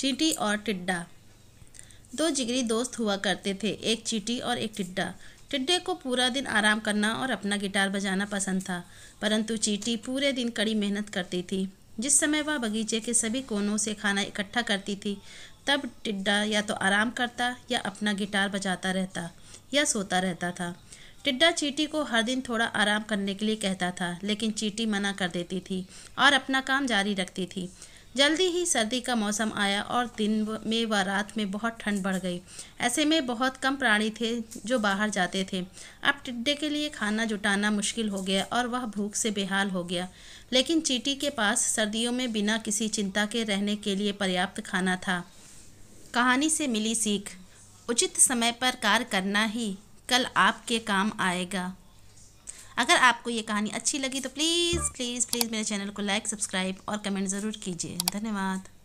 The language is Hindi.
चींटी और टिड्डा दो जिगरी दोस्त हुआ करते थे एक चींटी और एक टिड्डा टिड्डे को पूरा दिन आराम करना और अपना गिटार बजाना पसंद था परंतु चींटी पूरे दिन कड़ी मेहनत करती थी जिस समय वह बगीचे के सभी कोनों से खाना इकट्ठा करती थी तब टिड्डा या तो आराम करता या अपना गिटार बजाता रहता या सोता रहता था टिड्डा चीटी को हर दिन थोड़ा आराम करने के लिए कहता था लेकिन चीटी मना कर देती थी और अपना काम जारी रखती थी जल्दी ही सर्दी का मौसम आया और दिन में व रात में बहुत ठंड बढ़ गई ऐसे में बहुत कम प्राणी थे जो बाहर जाते थे अब टिड्डे के लिए खाना जुटाना मुश्किल हो गया और वह भूख से बेहाल हो गया लेकिन चीटी के पास सर्दियों में बिना किसी चिंता के रहने के लिए पर्याप्त खाना था कहानी से मिली सीख उचित समय पर कार्य करना ही कल आपके काम आएगा अगर आपको ये कहानी अच्छी लगी तो प्लीज़ प्लीज़ प्लीज़ मेरे चैनल को लाइक सब्सक्राइब और कमेंट ज़रूर कीजिए धन्यवाद